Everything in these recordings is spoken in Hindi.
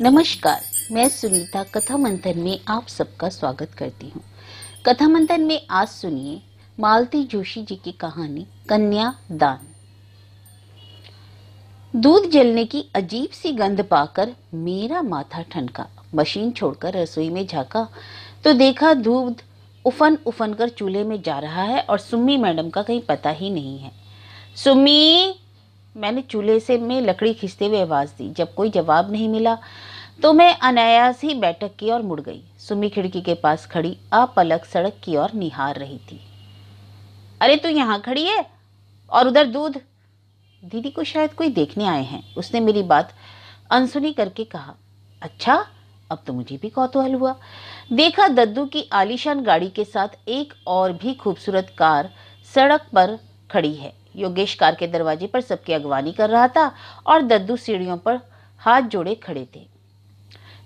नमस्कार मैं सुनीता कथा मंथन में आप सबका स्वागत करती हूँ कथा मंथन में आज सुनिए मालती जोशी जी की कहानी कन्या दान दूध जलने की अजीब सी गंध पाकर मेरा माथा ठनका मशीन छोड़कर रसोई में झाका तो देखा दूध उफन उफन कर चूल्हे में जा रहा है और सुम्मी मैडम का कहीं पता ही नहीं है सुम्मी मैंने चूल्हे से में लकड़ी खींचते हुए आवाज़ दी जब कोई जवाब नहीं मिला तो मैं अनायास ही बैठक की ओर मुड़ गई सुमी खिड़की के पास खड़ी अपलक सड़क की ओर निहार रही थी अरे तू यहाँ खड़ी है और उधर दूध दीदी को शायद कोई देखने आए हैं उसने मेरी बात अनसुनी करके कहा अच्छा अब तो मुझे भी कौतूहल हुआ देखा दद्दू की आलीशान गाड़ी के साथ एक और भी खूबसूरत कार सड़क पर खड़ी है योगेश कार के दरवाजे पर सबकी अगवानी कर रहा था और दद्दू सीढ़ियों पर हाथ जोड़े खड़े थे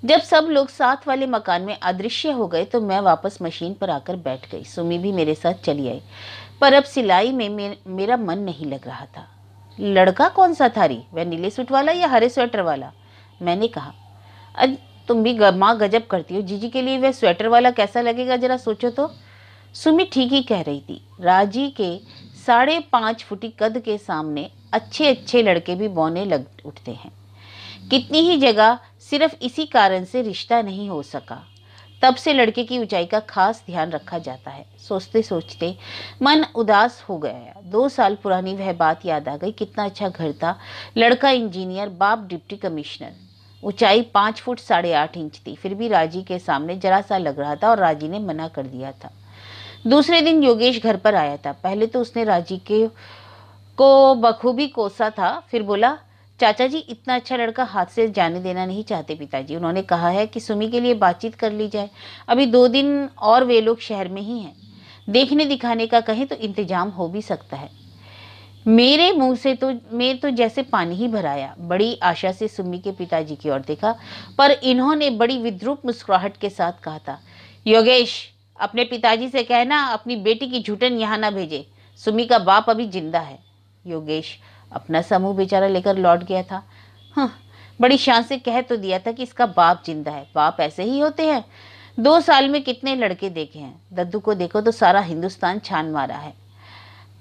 जब सब लोग साथ वाले मकान में अदृश्य हो गए तो मैं वापस मशीन पर आकर बैठ गई सुमी भी मेरे साथ चली आई पर अब सिलाई में मेरा मन नहीं लग रहा था लड़का कौन सा था री वह नीले सूट वाला या हरे स्वेटर वाला मैंने कहा अज तुम भी माँ गजब करती हो जीजी के लिए वह स्वेटर वाला कैसा लगेगा जरा सोचो तो सुमी ठीक ही कह रही थी राजी के साढ़े पाँच फुटी कद के सामने अच्छे अच्छे लड़के भी बौने लग उठते हैं कितनी ही जगह सिर्फ इसी कारण से रिश्ता नहीं हो सका तब से लड़के की ऊंचाई का खास ध्यान रखा जाता है सोचते सोचते मन उदास हो गया दो साल पुरानी वह बात याद आ गई कितना अच्छा घर था लड़का इंजीनियर बाप डिप्टी कमिश्नर ऊंचाई पाँच फुट साढ़े आठ इंच थी फिर भी राजी के सामने जरा सा लग रहा था और राजी ने मना कर दिया था दूसरे दिन योगेश घर पर आया था पहले तो उसने राजी के को बखूबी कोसा था फिर बोला चाचा जी इतना अच्छा लड़का हाथ से जाने देना नहीं चाहते पिताजी उन्होंने कहा है कि सुमी के लिए बातचीत कर ली जाए अभी दो दिन और वे लोग शहर में ही हैं देखने दिखाने का कहें तो इंतजाम हो भी सकता है मेरे मुंह से तो मैं तो जैसे पानी ही भराया बड़ी आशा से सुमी के पिताजी की ओर देखा पर इन्होंने बड़ी विद्रूप मुस्कुराहट के साथ कहा था योगेश अपने पिताजी से कहना अपनी बेटी की झूठन यहाँ ना भेजे सुमी का बाप अभी जिंदा है योगेश अपना समूह बेचारा लेकर लौट गया था हाँ, बड़ी शान से कह तो दिया था कि इसका बाप जिंदा है बाप ऐसे ही होते हैं दो साल में कितने लड़के देखे हैं दद्दू को देखो तो सारा हिंदुस्तान छान मारा है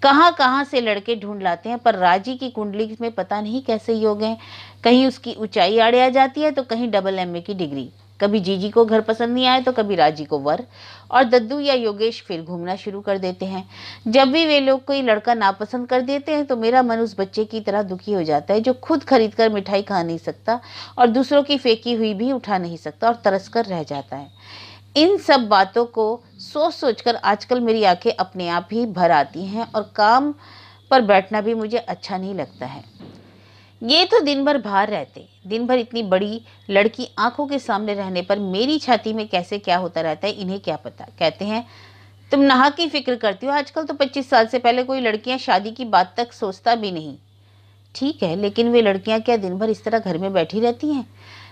कहाँ कहाँ से लड़के ढूंढ लाते हैं पर राजी की कुंडली में पता नहीं कैसे योग हैं कहीं उसकी ऊंचाई आड़े आ जाती है तो कहीं डबल एम की डिग्री कभी जीजी को घर पसंद नहीं आए तो कभी राजी को वर और दद्दू या योगेश फिर घूमना शुरू कर देते हैं जब भी वे लोग कोई लड़का नापसंद कर देते हैं तो मेरा मन उस बच्चे की तरह दुखी हो जाता है जो खुद खरीद कर मिठाई खा नहीं सकता और दूसरों की फेंकी हुई भी उठा नहीं सकता और तरस कर रह जाता है इन सब बातों को सोच सोच कर आजकल मेरी आंखें अपने आप ही भर आती हैं और काम पर बैठना भी मुझे अच्छा नहीं लगता है ये तो दिन भर बाहर रहते दिन भर इतनी बड़ी लड़की आंखों के सामने रहने पर मेरी छाती में कैसे क्या होता रहता है इन्हें क्या पता कहते हैं तुम नहा की फिक्र करती हो आजकल तो 25 साल से पहले कोई लड़कियां शादी की बात तक सोचता भी नहीं ठीक है लेकिन वे लड़कियां क्या दिन भर इस तरह घर में बैठी रहती हैं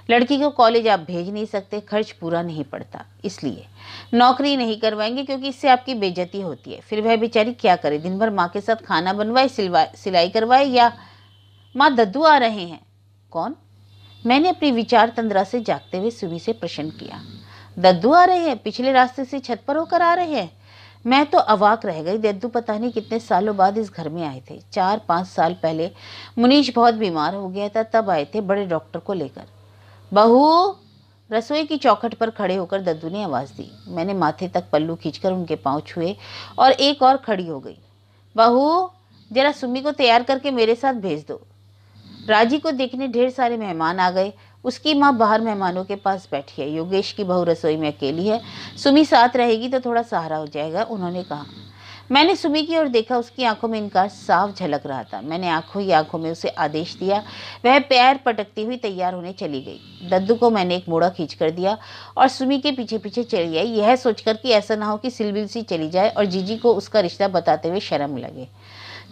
लड़की को कॉलेज आप भेज नहीं सकते खर्च पूरा नहीं पड़ता इसलिए नौकरी नहीं करवाएंगे क्योंकि इससे आपकी बेजती होती है फिर वह बेचारी क्या करे दिन भर माँ के साथ खाना बनवाए सिलवाए सिलाई करवाए या माँ दद्दू आ रहे हैं कौन मैंने अपने विचार तंद्रा से जागते हुए सुबी से प्रश्न किया दद्दू आ रहे हैं पिछले रास्ते से छत पर होकर आ रहे हैं मैं तो अवाक रह गई दद्दू पता नहीं कितने सालों बाद इस घर में आए थे चार पाँच साल पहले मुनीश बहुत बीमार हो गया था तब आए थे बड़े डॉक्टर को लेकर बहू रसोई की चौखट पर खड़े होकर दद्दू ने आवाज़ दी मैंने माथे तक पल्लू खींचकर उनके पाँव छुए और एक और खड़ी हो गई बहू जरा सुमी को तैयार करके मेरे साथ भेज दो राजी को देखने ढेर सारे मेहमान आ गए उसकी माँ बाहर मेहमानों के पास बैठी है योगेश की बहू रसोई में अकेली है सुमी साथ रहेगी तो थोड़ा सहारा हो जाएगा उन्होंने कहा मैंने सुमी की ओर देखा उसकी आंखों में इनकार साफ झलक रहा था मैंने आंखों ही आंखों में उसे आदेश दिया वह पैर पटकती हुई तैयार होने चली गई दद्दू को मैंने एक मोड़ा खींच कर दिया और सुमी के पीछे पीछे चली आई यह सोचकर कि ऐसा ना हो कि सिलबिल सी चली जाए और जीजी को उसका रिश्ता बताते हुए शर्म लगे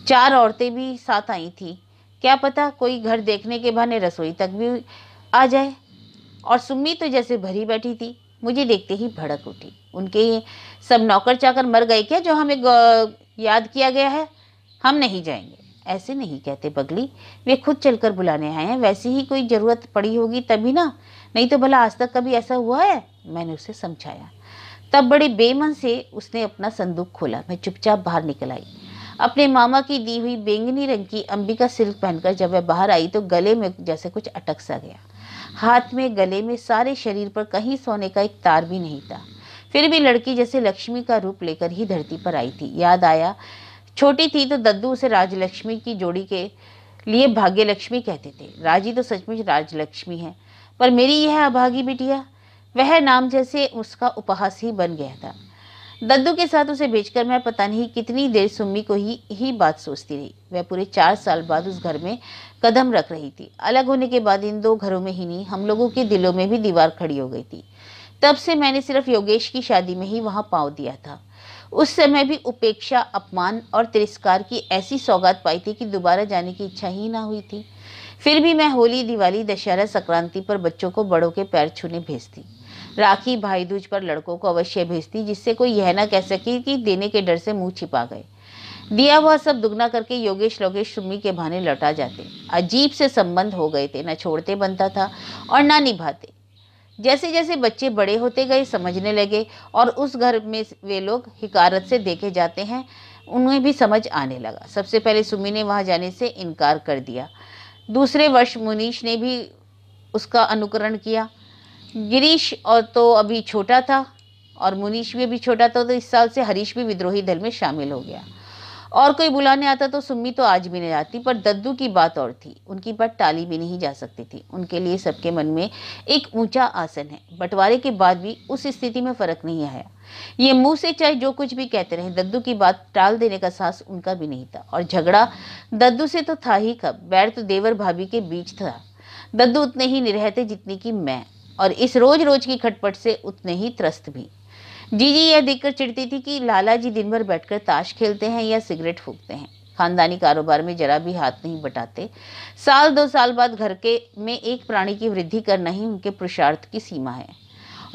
चार औरतें भी साथ आई थीं क्या पता कोई घर देखने के बहाने रसोई तक भी आ जाए और सुम्मी तो जैसे भरी बैठी थी मुझे देखते ही भड़क उठी उनके सब नौकर चाकर मर गए क्या जो हमें याद किया गया है हम नहीं जाएंगे ऐसे नहीं कहते बगली वे खुद चलकर बुलाने आए हैं वैसी ही कोई ज़रूरत पड़ी होगी तभी ना नहीं तो भला आज तक कभी ऐसा हुआ है मैंने उसे समझाया तब बड़े बेमन से उसने अपना संदूक खोला मैं चुपचाप बाहर निकल आई अपने मामा की दी हुई बैंगनी रंग की अंबिका सिल्क पहनकर जब वह बाहर आई तो गले में जैसे कुछ अटक सा गया हाथ में गले में सारे शरीर पर कहीं सोने का एक तार भी नहीं था फिर भी लड़की जैसे लक्ष्मी का रूप लेकर ही धरती पर आई थी याद आया छोटी थी तो दद्दू उसे राजलक्ष्मी की जोड़ी के लिए भाग्य लक्ष्मी कहते थे राजी तो सचमुच राजलक्ष्मी है पर मेरी यह अभागी बिटिया वह नाम जैसे उसका उपहास ही बन गया था दद्दू के साथ उसे भेजकर मैं पता नहीं कितनी देर सुम्मी को ही ही बात सोचती रही वह पूरे चार साल बाद उस घर में कदम रख रही थी अलग होने के बाद इन दो घरों में ही नहीं हम लोगों के दिलों में भी दीवार खड़ी हो गई थी तब से मैंने सिर्फ योगेश की शादी में ही वहाँ पाँव दिया था उस समय भी उपेक्षा अपमान और तिरस्कार की ऐसी सौगात पाई थी कि दोबारा जाने की इच्छा ही ना हुई थी फिर भी मैं होली दिवाली दशहरा संक्रांति पर बच्चों को बड़ों के पैर छूने भेजती राखी भाई दूज पर लड़कों को अवश्य भेजती जिससे कोई यह ना कह सके कि देने के डर से मुंह छिपा गए दिया हुआ सब दुगना करके योगेश लोगेश सुम्मी के बहाने लौटा जाते अजीब से संबंध हो गए थे न छोड़ते बनता था और ना निभाते जैसे जैसे बच्चे बड़े होते गए समझने लगे और उस घर में वे लोग हिकारत से देखे जाते हैं उन्हें भी समझ आने लगा सबसे पहले सुमी ने वहाँ जाने से इनकार कर दिया दूसरे वर्ष मुनीश ने भी उसका अनुकरण किया गिरीश और तो अभी छोटा था और मुनीश भी अभी छोटा था तो इस साल से हरीश भी विद्रोही दल में शामिल हो गया और कोई बुलाने आता तो सुम्मी तो आज भी नहीं आती पर दद्दू की बात और थी उनकी बात टाली भी नहीं जा सकती थी उनके लिए सबके मन में एक ऊंचा आसन है बंटवारे के बाद भी उस स्थिति में फर्क नहीं आया ये मुंह से चाहे जो कुछ भी कहते रहे दद्दू की बात टाल देने का साहस उनका भी नहीं था और झगड़ा दद्दू से तो था ही कब बैर तो देवर भाभी के बीच था दद्दू उतने ही निरहते थे जितनी कि मैं और इस रोज रोज की खटपट से उतने ही त्रस्त भी जीजी यह देखकर चिढ़ती थी कि लाला जी दिन भर बैठकर ताश खेलते हैं या सिगरेट फूकते हैं खानदानी कारोबार में जरा भी हाथ नहीं बटाते साल दो साल बाद घर के में एक प्राणी की वृद्धि करना ही उनके पुरुषार्थ की सीमा है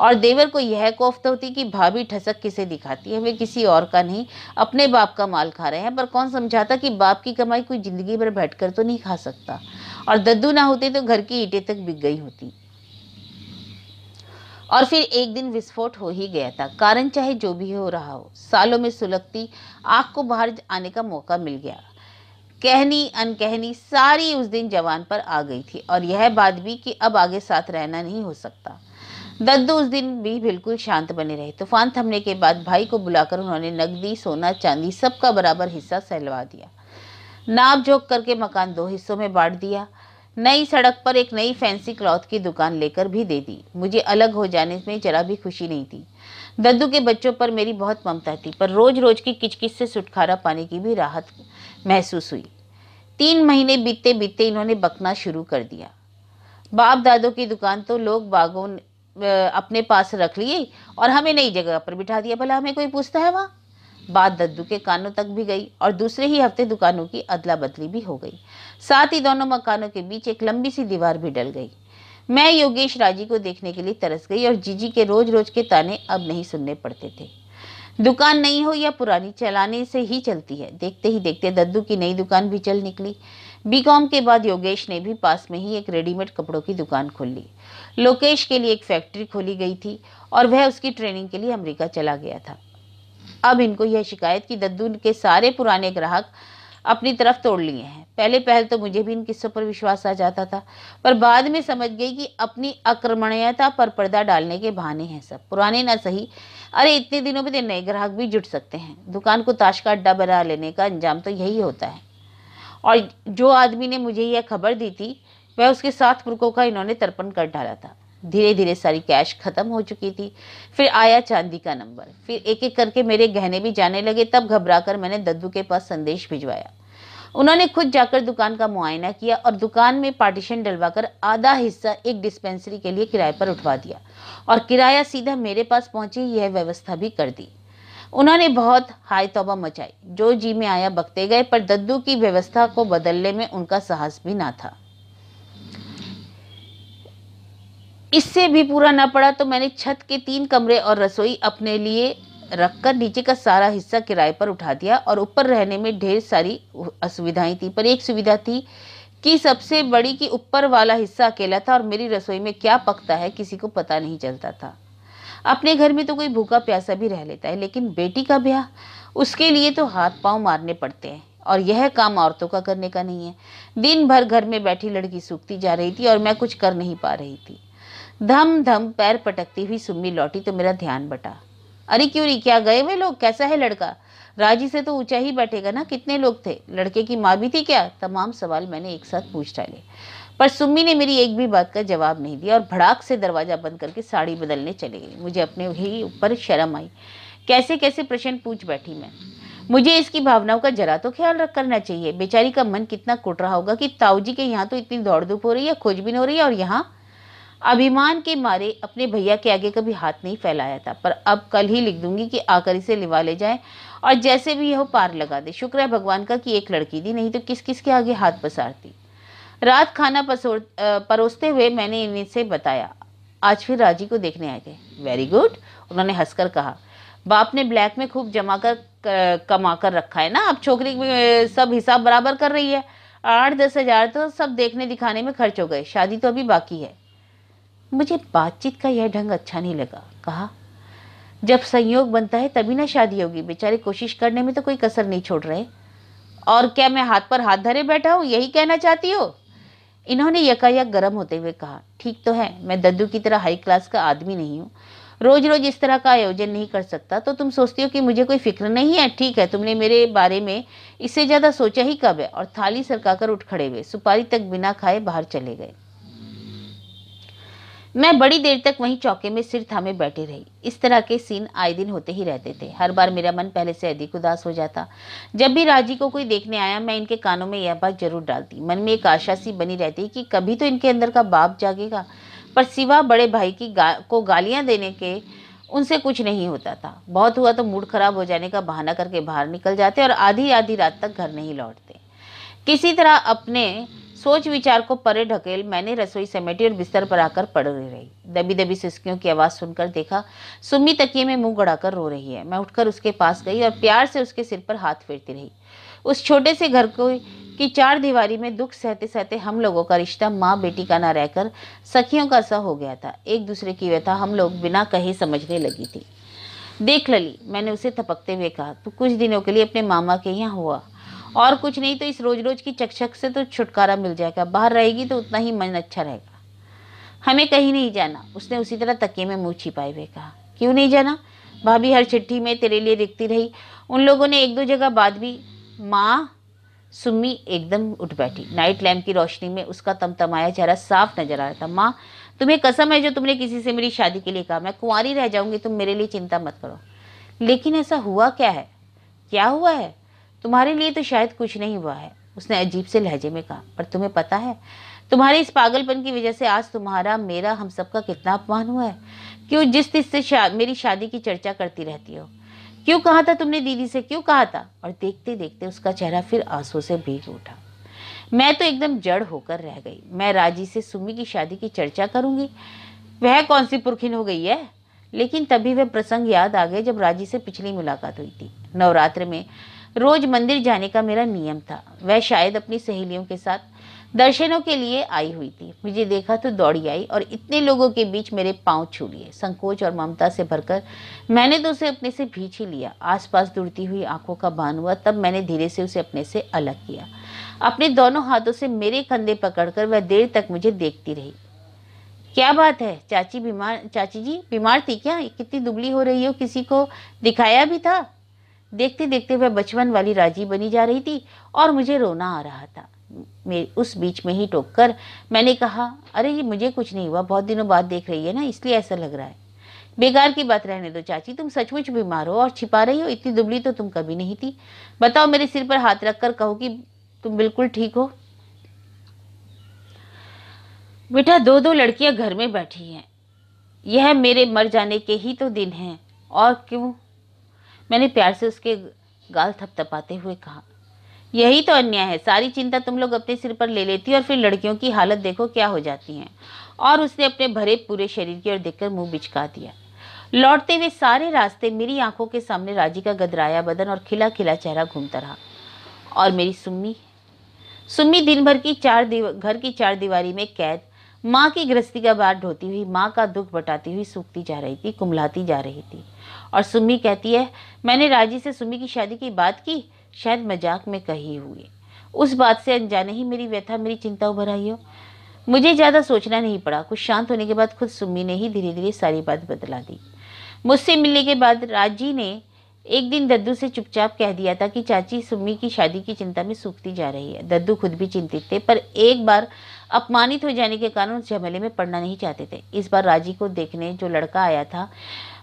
और देवर को यह कोफ्त होती कि भाभी ठसक किसे दिखाती है वे किसी और का नहीं अपने बाप का माल खा रहे हैं पर कौन समझाता कि बाप की कमाई कोई ज़िंदगी भर बैठकर तो नहीं खा सकता और दद्दू ना होते तो घर की ईटें तक बिक गई होती और फिर एक दिन विस्फोट हो ही गया था कारण चाहे जो भी हो रहा हो सालों में सुलगती आग को बाहर आने का मौका मिल गया कहनी अनकहनी सारी उस दिन जवान पर आ गई थी और यह बात भी कि अब आगे साथ रहना नहीं हो सकता दद्दू उस दिन भी बिल्कुल शांत बने रहे तूफान थमने के बाद भाई को बुलाकर उन्होंने नकदी सोना चांदी सबका बराबर हिस्सा सहलवा दिया नाप झोंक करके मकान दो हिस्सों में बांट दिया नई सड़क पर एक नई फैंसी क्लॉथ की दुकान लेकर भी दे दी मुझे अलग हो जाने में जरा भी खुशी नहीं थी दद्दू के बच्चों पर मेरी बहुत ममता थी पर रोज रोज की किचकिच से छुटकारा पाने की भी राहत महसूस हुई तीन महीने बीतते बीतते इन्होंने बकना शुरू कर दिया बाप दादों की दुकान तो लोग बागों अपने पास रख लिए और हमें नई जगह पर बिठा दिया भला हमें कोई पूछता है वहाँ बात दद्दू के कानों तक भी गई और दूसरे ही हफ्ते दुकानों की अदला बदली भी हो गई साथ ही दोनों मकानों के बीच एक लंबी सी दीवार भी डल गई मैं योगेश राजी को देखने के लिए तरस गई और जीजी के रोज रोज के ताने अब नहीं सुनने पड़ते थे दुकान नई हो या पुरानी चलाने से ही चलती है देखते ही देखते दद्दू की नई दुकान भी चल निकली बीकॉम के बाद योगेश ने भी पास में ही एक रेडीमेड कपड़ों की दुकान खोल ली लोकेश के लिए एक फैक्ट्री खोली गई थी और वह उसकी ट्रेनिंग के लिए अमेरिका चला गया था अब इनको यह शिकायत कि दद्दू के सारे पुराने ग्राहक अपनी तरफ तोड़ लिए हैं पहले पहल तो मुझे भी इन किस्सों पर विश्वास आ जाता था पर बाद में समझ गई कि अपनी आक्रमणीयता पर पर्दा डालने के बहाने हैं सब पुराने ना सही अरे इतने दिनों में तो नए ग्राहक भी जुट सकते हैं दुकान को ताश का अड्डा बना लेने का अंजाम तो यही होता है और जो आदमी ने मुझे यह खबर दी थी वह उसके साथ पुरखों का इन्होंने तर्पण कर डाला था धीरे धीरे सारी कैश ख़त्म हो चुकी थी फिर आया चांदी का नंबर फिर एक एक करके मेरे गहने भी जाने लगे तब घबरा कर मैंने दद्दू के पास संदेश भिजवाया उन्होंने खुद जाकर दुकान का मुआयना किया और दुकान में पार्टीशन डलवाकर आधा हिस्सा एक डिस्पेंसरी के लिए किराए पर उठवा दिया और किराया सीधा मेरे पास पहुंची यह व्यवस्था भी कर दी उन्होंने बहुत हाय तोबा मचाई जो जी में आया बकते गए पर दद्दू की व्यवस्था को बदलने में उनका साहस भी ना था इससे भी पूरा ना पड़ा तो मैंने छत के तीन कमरे और रसोई अपने लिए रखकर नीचे का सारा हिस्सा किराए पर उठा दिया और ऊपर रहने में ढेर सारी असुविधाएं थी पर एक सुविधा थी कि सबसे बड़ी कि ऊपर वाला हिस्सा अकेला था और मेरी रसोई में क्या पकता है किसी को पता नहीं चलता था अपने घर में तो कोई भूखा प्यासा भी रह लेता है लेकिन बेटी का ब्याह उसके लिए तो हाथ पांव मारने पड़ते हैं और यह काम औरतों का करने का नहीं है दिन भर घर में बैठी लड़की सूखती जा रही थी और मैं कुछ कर नहीं पा रही थी धम धम पैर पटकती हुई सुम्मी लौटी तो मेरा ध्यान बटा अरे क्यों री क्या गए वे लोग कैसा है लड़का राजी से तो ऊंचा ही बैठेगा ना कितने लोग थे लड़के की माँ भी थी क्या तमाम सवाल मैंने एक साथ पूछ डाले पर सुम्मी ने मेरी एक भी बात का जवाब नहीं दिया और भड़ाक से दरवाज़ा बंद करके साड़ी बदलने चले गई मुझे अपने ही ऊपर शर्म आई कैसे कैसे प्रश्न पूछ बैठी मैं मुझे इसकी भावनाओं का जरा तो ख्याल रख करना चाहिए बेचारी का मन कितना कुट रहा होगा कि ताऊजी के यहाँ तो इतनी दौड़ धूप हो रही है खोजबीन हो रही है और यहाँ अभिमान के मारे अपने भैया के आगे कभी हाथ नहीं फैलाया था पर अब कल ही लिख दूंगी कि आकर इसे लिवा ले जाए और जैसे भी यह पार लगा दे शुक्र है भगवान का कि एक लड़की दी नहीं तो किस किस के आगे हाथ पसारती रात खाना पसोर परोसते हुए मैंने से बताया आज फिर राजी को देखने आए थे वेरी गुड उन्होंने हंसकर कहा बाप ने ब्लैक में खूब जमा कर कमा कर रखा है ना अब छोकरी सब हिसाब बराबर कर रही है आठ दस हजार तो सब देखने दिखाने में खर्च हो गए शादी तो अभी बाकी है मुझे बातचीत का यह ढंग अच्छा नहीं लगा कहा जब संयोग बनता है तभी ना शादी होगी बेचारे कोशिश करने में तो कोई कसर नहीं छोड़ रहे और क्या मैं हाथ पर हाथ धरे बैठा हूँ यही कहना चाहती हो इन्होंने यकायक गर्म होते हुए कहा ठीक तो है मैं दद्दू की तरह हाई क्लास का आदमी नहीं हूँ रोज रोज इस तरह का आयोजन नहीं कर सकता तो तुम सोचती हो कि मुझे कोई फिक्र नहीं है ठीक है तुमने मेरे बारे में इससे ज़्यादा सोचा ही कब है और थाली सरकाकर उठ खड़े हुए सुपारी तक बिना खाए बाहर चले गए मैं बड़ी देर तक वहीं चौके में सिर थामे बैठी रही इस तरह के सीन आए दिन होते ही रहते थे हर बार मेरा मन पहले से अधिक उदास हो जाता जब भी राजी को कोई देखने आया मैं इनके कानों में यह बात जरूर डालती मन में एक आशा सी बनी रहती कि कभी तो इनके अंदर का बाप जागेगा पर सिवा बड़े भाई की गा, को गालियाँ देने के उनसे कुछ नहीं होता था बहुत हुआ तो मूड खराब हो जाने का बहाना करके बाहर निकल जाते और आधी आधी रात तक घर नहीं लौटते किसी तरह अपने सोच विचार को परे ढकेल मैंने रसोई समेटी और बिस्तर पर आकर पड़ रही दबी दबी सिस्कियों की आवाज़ सुनकर देखा सुमी तकिए में मुंह गड़ाकर रो रही है मैं उठकर उसके पास गई और प्यार से उसके सिर पर हाथ फेरती रही उस छोटे से घर को की चार दीवारी में दुख सहते सहते हम लोगों का रिश्ता माँ बेटी का ना रहकर सखियों का सा हो गया था एक दूसरे की व्यथा हम लोग बिना कहे समझने लगी थी देख लली मैंने उसे थपकते हुए कहा तू कुछ दिनों के लिए अपने मामा के यहाँ हुआ और कुछ नहीं तो इस रोज रोज की चकचक से तो छुटकारा मिल जाएगा बाहर रहेगी तो उतना ही मन अच्छा रहेगा हमें कहीं नहीं जाना उसने उसी तरह तके में मुँह छिपाए हुए कहा क्यों नहीं जाना भाभी हर चिट्ठी में तेरे लिए दिखती रही उन लोगों ने एक दो जगह बाद भी माँ सुम्मी एकदम उठ बैठी नाइट लैम्प की रोशनी में उसका तमतमाया चेहरा साफ नजर आ रहा था माँ तुम्हें कसम है जो तुमने किसी से मेरी शादी के लिए कहा मैं कुंवारी रह जाऊंगी तुम मेरे लिए चिंता मत करो लेकिन ऐसा हुआ क्या है क्या हुआ है तुम्हारे लिए तो शायद कुछ नहीं हुआ है उसने अजीब से लहजे में कहा पर तुम्हें पता है तुम्हारे इस पागलपन की वजह से आज तुम्हारा मेरा हम सब का कितना अपमान हुआ है क्यों जिस दिन से शा, मेरी शादी की चर्चा करती रहती हो क्यों कहा था तुमने दीदी से क्यों कहा था और देखते देखते उसका चेहरा फिर आंसू से भीग उठा मैं तो एकदम जड़ होकर रह गई मैं राजी से सुमी की शादी की चर्चा करूंगी वह कौन सी पुरखिन हो गई है लेकिन तभी वह प्रसंग याद आ गए जब राजी से पिछली मुलाकात हुई थी नवरात्र में रोज मंदिर जाने का मेरा नियम था वह शायद अपनी सहेलियों के साथ दर्शनों के लिए आई हुई थी मुझे देखा तो दौड़ी आई और इतने लोगों के बीच मेरे पांव छू लिए संकोच और ममता से भरकर मैंने तो उसे अपने से भीच ही लिया आसपास दुड़ती हुई आंखों का बान हुआ तब मैंने धीरे से उसे अपने से अलग किया अपने दोनों हाथों से मेरे कंधे पकड़कर वह देर तक मुझे देखती रही क्या बात है चाची बीमार चाची जी बीमार थी क्या कितनी दुबली हो रही हो किसी को दिखाया भी था देखते देखते वह बचपन वाली राजी बनी जा रही थी और मुझे रोना आ रहा था मेरे उस बीच में ही टोक कर मैंने कहा अरे ये मुझे कुछ नहीं हुआ बहुत दिनों बाद देख रही है ना इसलिए ऐसा लग रहा है बेकार की बात रहने दो चाची तुम सचमुच बीमार हो और छिपा रही हो इतनी दुबली तो तुम कभी नहीं थी बताओ मेरे सिर पर हाथ रख कर कहो कि तुम बिल्कुल ठीक हो बेटा दो दो लड़कियां घर में बैठी हैं यह मेरे मर जाने के ही तो दिन हैं और क्यों मैंने प्यार से उसके गाल थपथपाते हुए कहा यही तो अन्याय है सारी चिंता तुम लोग अपने सिर पर ले लेती और फिर लड़कियों की हालत देखो क्या हो जाती है और उसने अपने भरे पूरे शरीर की ओर देखकर मुंह बिचका दिया लौटते हुए सारे रास्ते मेरी आंखों के सामने राजी का गदराया बदन और खिला खिला चेहरा घूमता रहा और मेरी सुम्मी सुम्मी दिन भर की चार घर की चार दीवारी में कैद माँ की गृहस्थी का बार ढोती हुई माँ का दुख बटाती हुई सूखती जा रही थी कुमलाती जा रही थी और सुमी कहती है मैंने राजी से सुमी की शादी की बात की शायद मजाक में कही हुई उस बात से अनजाने ही मेरी व्यथा मेरी चिंता उभर आई हो मुझे ज़्यादा सोचना नहीं पड़ा कुछ शांत होने के बाद खुद सुमी ने ही धीरे धीरे सारी बात बदला दी मुझसे मिलने के बाद राजी ने एक दिन दद्दू से चुपचाप कह दिया था कि चाची सुमी की शादी की चिंता में सूखती जा रही है दद्दू खुद भी चिंतित थे पर एक बार अपमानित हो जाने के कारण उस झमेले में पड़ना नहीं चाहते थे इस बार राजी को देखने जो लड़का आया था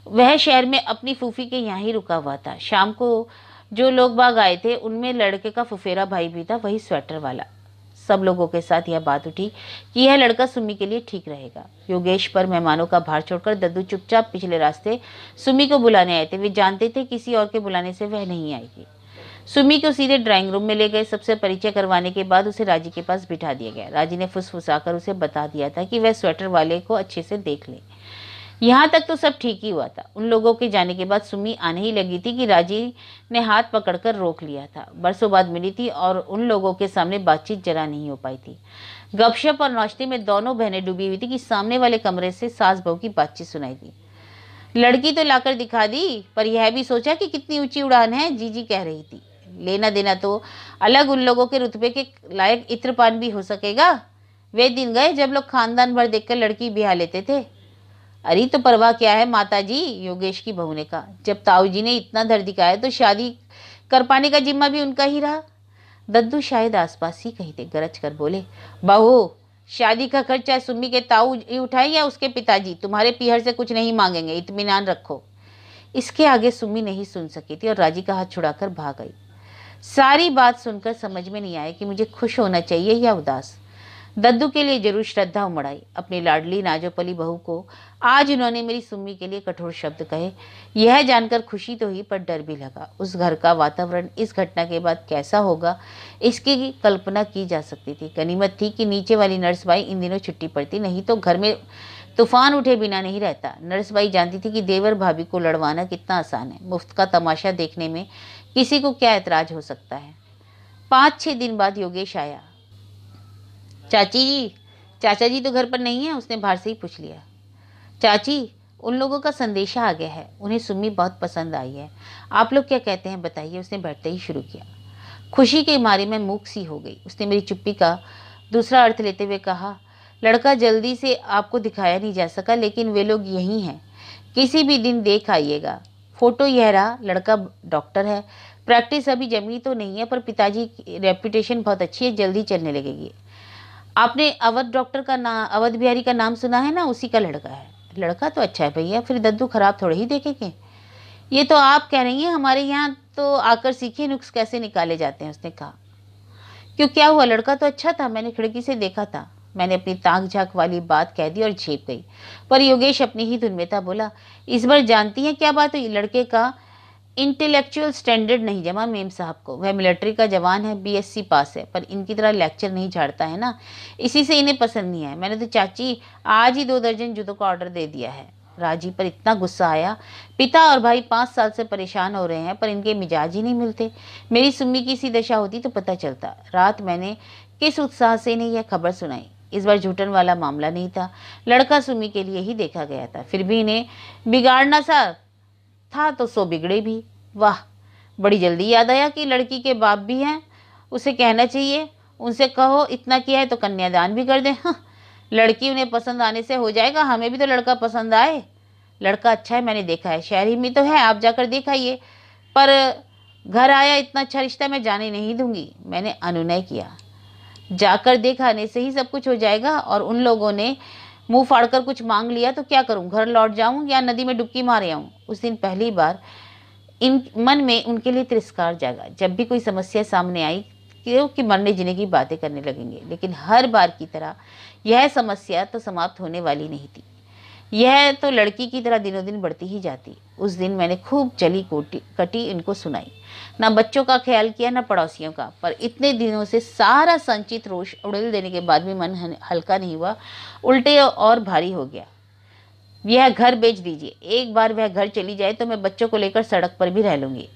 वह शहर में अपनी फूफी के यहाँ ही रुका हुआ था शाम को जो लोग बाग आए थे उनमें लड़के का फुफेरा भाई भी था वही स्वेटर वाला सब लोगों के साथ यह बात उठी कि यह लड़का सुमी के लिए ठीक रहेगा योगेश पर मेहमानों का भार छोड़कर दद्दू चुपचाप पिछले रास्ते सुमी को बुलाने आए थे वे जानते थे किसी और के बुलाने से वह नहीं आएगी सुमी को सीधे ड्राइंग रूम में ले गए सबसे परिचय करवाने के बाद उसे राजी के पास बिठा दिया गया राजी ने फुसफुसाकर उसे बता दिया था कि वह स्वेटर वाले को अच्छे से देख लें यहाँ तक तो सब ठीक ही हुआ था उन लोगों के जाने के बाद सुमी आने ही लगी थी कि राजी ने हाथ पकड़कर रोक लिया था बरसों बाद मिली थी और उन लोगों के सामने बातचीत जरा नहीं हो पाई थी गपशप और नाश्ते में दोनों बहनें डूबी हुई थी कि सामने वाले कमरे से सास बहू की बातचीत सुनाई दी लड़की तो लाकर दिखा दी पर यह भी सोचा कि कितनी ऊंची उड़ान है जी कह रही थी लेना देना तो अलग उन लोगों के रुतबे के लायक इत्रपान भी हो सकेगा वे दिन गए जब लोग खानदान भर देखकर लड़की बिहा लेते थे अरे तो परवाह क्या है माता जी योगेश की बहू ने कहा जब ताऊ जी ने इतना दर्द दिखाया तो शादी कर पाने का जिम्मा भी उनका ही रहा दद्दू शायद आसपास ही कहीं थे गरज कर बोले बहू शादी का खर्चा सुम्मी के ताऊ जी उठाए या उसके पिताजी तुम्हारे पीहर से कुछ नहीं मांगेंगे इतमान रखो इसके आगे सुम्मी नहीं सुन सकी थी और राजी का हाथ छुड़ाकर भाग गई सारी बात सुनकर समझ में नहीं आया कि मुझे खुश होना चाहिए या उदास दद्दू के लिए जरूर श्रद्धा उमड़ाई अपनी लाडली नाजोपली बहू को आज उन्होंने मेरी सुम्मी के लिए कठोर शब्द कहे यह जानकर खुशी तो हुई पर डर भी लगा उस घर का वातावरण इस घटना के बाद कैसा होगा इसकी कल्पना की जा सकती थी गनीमत थी कि नीचे वाली नर्स भाई इन दिनों छुट्टी पड़ती नहीं तो घर में तूफान उठे बिना नहीं रहता नर्स भाई जानती थी कि देवर भाभी को लड़वाना कितना आसान है मुफ्त का तमाशा देखने में किसी को क्या ऐतराज हो सकता है पाँच छः दिन बाद योगेश आया चाची जी चाचा जी तो घर पर नहीं है उसने बाहर से ही पूछ लिया चाची उन लोगों का संदेशा आ गया है उन्हें सुम्मी बहुत पसंद आई है आप लोग क्या कहते हैं बताइए उसने बैठते ही शुरू किया खुशी के मारे में मूक सी हो गई उसने मेरी चुप्पी का दूसरा अर्थ लेते हुए कहा लड़का जल्दी से आपको दिखाया नहीं जा सका लेकिन वे लोग यहीं हैं किसी भी दिन देख आइएगा फ़ोटो यह रहा लड़का डॉक्टर है प्रैक्टिस अभी जमी तो नहीं है पर पिताजी की रेपुटेशन बहुत अच्छी है जल्दी चलने लगेगी आपने अवध डॉक्टर का नाम अवध बिहारी का नाम सुना है ना उसी का लड़का है लड़का तो अच्छा है भैया फिर दद्दू खराब थोड़े ही देखेंगे ये तो आप कह रही हैं हमारे यहाँ तो आकर सीखे नुस्ख कैसे निकाले जाते हैं उसने कहा क्यों क्या हुआ लड़का तो अच्छा था मैंने खिड़की से देखा था मैंने अपनी ताक झाक वाली बात कह दी और झेप गई पर योगेश अपनी ही धुन में था बोला इस बार जानती हैं क्या बात हुई लड़के का इंटेलेक्चुअल स्टैंडर्ड नहीं जमा मेम साहब को वह मिलिट्री का जवान है बीएससी पास है पर इनकी तरह लेक्चर नहीं झाड़ता है ना इसी से इन्हें पसंद नहीं आया मैंने तो चाची आज ही दो दर्जन जुदों का ऑर्डर दे दिया है राजी पर इतना गुस्सा आया पिता और भाई पाँच साल से परेशान हो रहे हैं पर इनके मिजाज ही नहीं मिलते मेरी सुम्मी की सी दशा होती तो पता चलता रात मैंने किस उत्साह से इन्हें यह खबर सुनाई इस बार झूठन वाला मामला नहीं था लड़का सुमी के लिए ही देखा गया था फिर भी इन्हें बिगाड़ना सा था तो सो बिगड़े भी वाह बड़ी जल्दी याद आया कि लड़की के बाप भी हैं उसे कहना चाहिए उनसे कहो इतना किया है तो कन्यादान भी कर दें हाँ। लड़की उन्हें पसंद आने से हो जाएगा हमें भी तो लड़का पसंद आए लड़का अच्छा है मैंने देखा है शहरी में तो है आप जाकर दिखाइए पर घर आया इतना अच्छा रिश्ता मैं जाने नहीं दूंगी मैंने अनुनय किया जाकर देखाने से ही सब कुछ हो जाएगा और उन लोगों ने मुंह फाड़कर कुछ मांग लिया तो क्या करूं घर लौट जाऊं या नदी में डुबकी मारे आऊं उस दिन पहली बार इन मन में उनके लिए तिरस्कार जागा जब भी कोई समस्या सामने आई कि मरने जीने की बातें करने लगेंगे लेकिन हर बार की तरह यह समस्या तो समाप्त होने वाली नहीं थी यह तो लड़की की तरह दिनों दिन बढ़ती ही जाती उस दिन मैंने खूब चली कोटी कटी इनको सुनाई ना बच्चों का ख्याल किया ना पड़ोसियों का पर इतने दिनों से सारा संचित रोष उड़ेल देने के बाद भी मन हल्का नहीं हुआ उल्टे और भारी हो गया यह घर बेच दीजिए एक बार वह घर चली जाए तो मैं बच्चों को लेकर सड़क पर भी रह लूँगी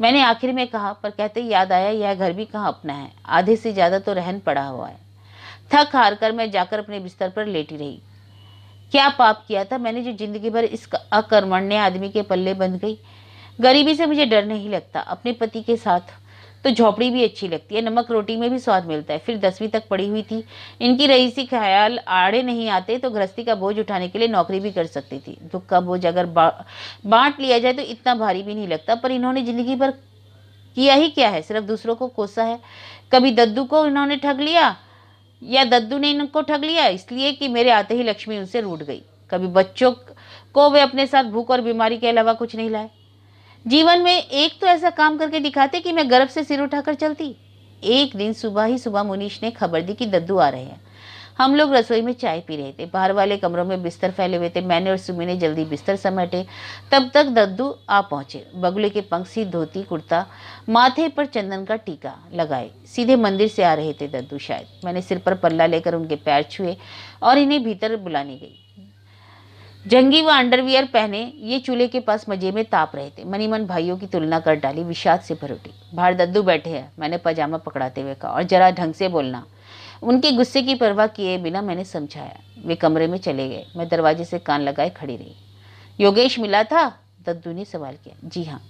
मैंने आखिर में कहा पर कहते याद आया यह घर भी कहाँ अपना है आधे से ज़्यादा तो रहन पड़ा हुआ है थक हार कर मैं जाकर अपने बिस्तर पर लेटी रही क्या पाप किया था मैंने जो जिंदगी भर इस अकर्मण्य आदमी के पल्ले बंध गई गरीबी से मुझे डर नहीं लगता अपने पति के साथ तो झोपड़ी भी अच्छी लगती है नमक रोटी में भी स्वाद मिलता है फिर दसवीं तक पढ़ी हुई थी इनकी रईसी ख्याल आड़े नहीं आते तो गृहस्थी का बोझ उठाने के लिए नौकरी भी कर सकती थी दुख का बोझ अगर बांट लिया जाए तो इतना भारी भी नहीं लगता पर इन्होंने ज़िंदगी भर किया ही क्या है सिर्फ दूसरों को कोसा है कभी दद्दू को इन्होंने ठग लिया या दद्दू ने इनको ठग लिया इसलिए कि मेरे आते ही लक्ष्मी उनसे रूट गई कभी बच्चों को वे अपने साथ भूख और बीमारी के अलावा कुछ नहीं लाए जीवन में एक तो ऐसा काम करके दिखाते कि मैं गर्भ से सिर उठाकर चलती एक दिन सुबह ही सुबह मुनीश ने खबर दी कि दद्दू आ रहे हैं हम लोग रसोई में चाय पी रहे थे बाहर वाले कमरों में बिस्तर फैले हुए थे मैंने और सुमी ने जल्दी बिस्तर समेटे तब तक दद्दू आ पहुंचे बगुले के पंख सी धोती कुर्ता माथे पर चंदन का टीका लगाए सीधे मंदिर से आ रहे थे दद्दू शायद मैंने सिर पर पल्ला लेकर उनके पैर छुए और इन्हें भीतर बुलाने गई जंगी व अंडरवियर पहने ये चूल्हे के पास मजे में ताप रहे थे मनी मन भाइयों की तुलना कर डाली विषाद से भर उठी बाहर दद्दू बैठे हैं मैंने पजामा पकड़ाते हुए कहा और जरा ढंग से बोलना उनके गुस्से की परवाह किए बिना मैंने समझाया वे कमरे में चले गए मैं दरवाजे से कान लगाए खड़ी रही योगेश मिला था दद्दू ने सवाल किया जी हाँ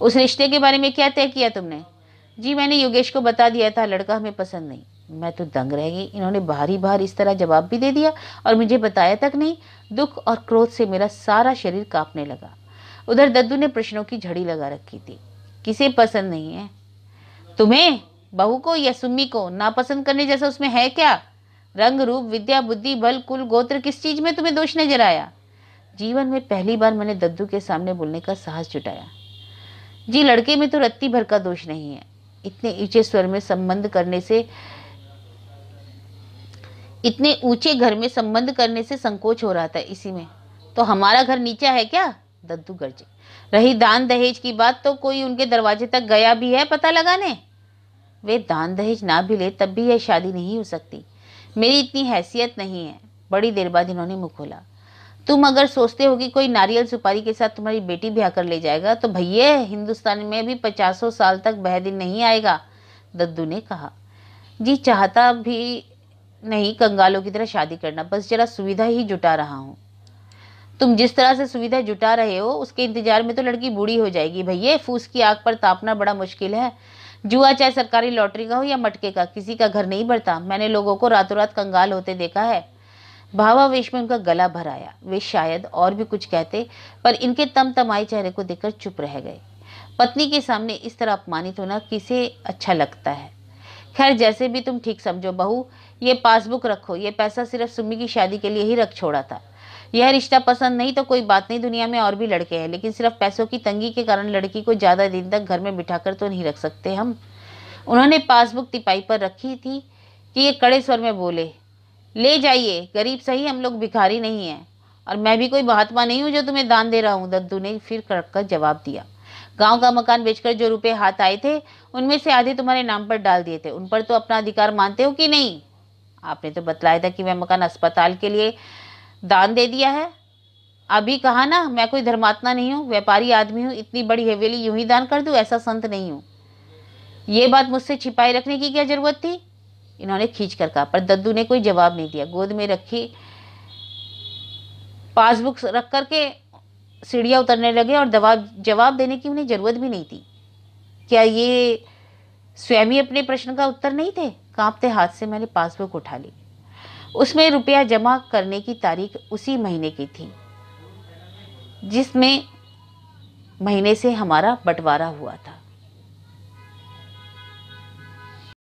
उस रिश्ते के बारे में क्या तय किया तुमने जी मैंने योगेश को बता दिया था लड़का हमें पसंद नहीं मैं तो दंग रह गई इन्होंने बाहरी बाहर इस तरह जवाब भी दे दिया और मुझे बताया तक नहीं दुख और क्रोध से मेरा सारा शरीर कांपने लगा उधर दद्दू ने प्रश्नों की झड़ी लगा रखी थी किसे पसंद नहीं है तुम्हें बहू को या सुम्मी को नापसंद करने जैसा उसमें है क्या रंग रूप विद्या बुद्धि बल कुल गोत्र किस चीज़ में तुम्हें दोष नजर आया जीवन में पहली बार मैंने दद्दू के सामने बोलने का साहस जुटाया जी लड़के में तो रत्ती भर का दोष नहीं है इतने ऊंचे स्वर में संबंध करने से इतने ऊंचे घर में संबंध करने से संकोच हो रहा था इसी में तो हमारा घर नीचा है क्या दद्दू गर्जे रही दान दहेज की बात तो कोई उनके दरवाजे तक गया भी है पता लगाने वे दान दहेज ना भी ले तब भी यह शादी नहीं हो सकती मेरी इतनी हैसियत नहीं है बड़ी देर बाद इन्होंने मुँह खोला तुम अगर सोचते हो कि कोई नारियल सुपारी के साथ तुम्हारी बेटी ब्याह कर ले जाएगा तो भैया हिंदुस्तान में भी पचासों साल तक बह दिन नहीं आएगा दद्दू ने कहा जी चाहता भी नहीं कंगालों की तरह शादी करना बस जरा सुविधा ही जुटा रहा हूँ तुम जिस तरह से सुविधा जुटा रहे हो उसके इंतजार में तो लड़की बूढ़ी हो जाएगी भैया फूस की आग पर तापना बड़ा मुश्किल है जुआ चाहे सरकारी लॉटरी का हो या मटके का किसी का घर नहीं भरता मैंने लोगों को रातों रात कंगाल होते देखा है भावा वेश में उनका गला भर आया वे शायद और भी कुछ कहते पर इनके तम तमाए चेहरे को देखकर चुप रह गए पत्नी के सामने इस तरह अपमानित होना किसे अच्छा लगता है खैर जैसे भी तुम ठीक समझो बहू ये पासबुक रखो ये पैसा सिर्फ सुम्मी की शादी के लिए ही रख छोड़ा था यह रिश्ता पसंद नहीं तो कोई बात नहीं दुनिया में और भी लड़के हैं लेकिन सिर्फ पैसों की तंगी के कारण लड़की को ज़्यादा दिन तक घर में बिठाकर तो नहीं रख सकते हम उन्होंने पासबुक तिपाई पर रखी थी कि ये कड़े स्वर में बोले ले जाइए गरीब सही हम लोग भिखारी नहीं हैं और मैं भी कोई महात्मा नहीं हूँ जो तुम्हें दान दे रहा हूँ दद्दू ने फिर कड़क कर जवाब दिया गांव का मकान बेचकर जो रुपए हाथ आए थे उनमें से आधे तुम्हारे नाम पर डाल दिए थे उन पर तो अपना अधिकार मानते हो कि नहीं आपने तो बतलाया था कि मैं मकान अस्पताल के लिए दान दे दिया है अभी कहा ना मैं कोई धर्मात्मा नहीं हूँ व्यापारी आदमी हूँ इतनी बड़ी हवेली यूं ही दान कर दूँ ऐसा संत नहीं हूँ ये बात मुझसे छिपाई रखने की क्या ज़रूरत थी इन्होंने खींच कर कहा पर दद्दू ने कोई जवाब नहीं दिया गोद में रखी पासबुक रख कर के सीढ़ियाँ उतरने लगे और जवाब जवाब देने की उन्हें ज़रूरत भी नहीं थी क्या ये स्वयं ही अपने प्रश्न का उत्तर नहीं थे कांपते हाथ से मैंने पासबुक उठा ली उसमें रुपया जमा करने की तारीख उसी महीने की थी जिसमें महीने से हमारा बंटवारा हुआ था